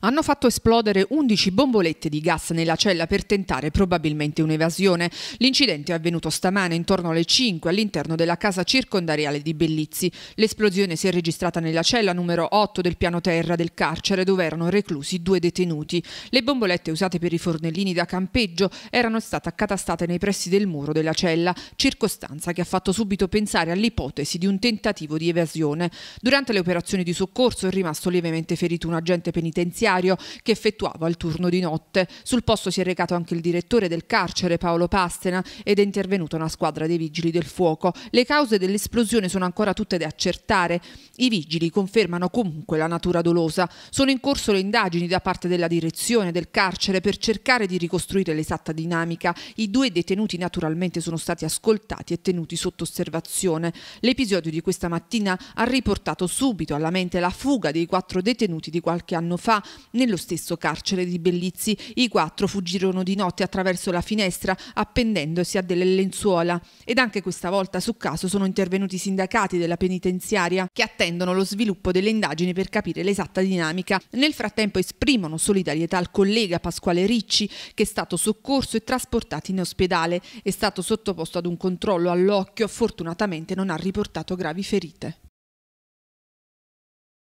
hanno fatto esplodere 11 bombolette di gas nella cella per tentare probabilmente un'evasione. L'incidente è avvenuto stamane intorno alle 5 all'interno della casa circondariale di Bellizzi. L'esplosione si è registrata nella cella numero 8 del piano terra del carcere dove erano reclusi due detenuti. Le bombolette usate per i fornellini da campeggio erano state accatastate nei pressi del muro della cella, circostanza che ha fatto subito pensare all'ipotesi di un tentativo di evasione. Durante le operazioni di soccorso è rimasto lievemente ferito un agente penitenziario domiciliario che effettuava il turno di notte. Sul posto si è recato anche il direttore del carcere Paolo Pastena ed è intervenuta una squadra dei vigili del fuoco. Le cause dell'esplosione sono ancora tutte da accertare. I vigili confermano comunque la natura dolosa. Sono in corso le indagini da parte della direzione del carcere per cercare di ricostruire l'esatta dinamica. I due detenuti naturalmente sono stati ascoltati e tenuti sotto osservazione. L'episodio di questa mattina ha riportato subito alla mente la fuga dei quattro detenuti di qualche anno fa nello stesso carcere di Bellizzi. I quattro fuggirono di notte attraverso la finestra appendendosi a delle lenzuola ed anche questa volta su caso sono intervenuti i sindacati della penitenziaria che attendono lo sviluppo delle indagini per capire l'esatta dinamica. Nel frattempo esprimono solidarietà al collega Pasquale Ricci che è stato soccorso e trasportato in ospedale. È stato sottoposto ad un controllo all'occhio, fortunatamente non ha riportato gravi ferite.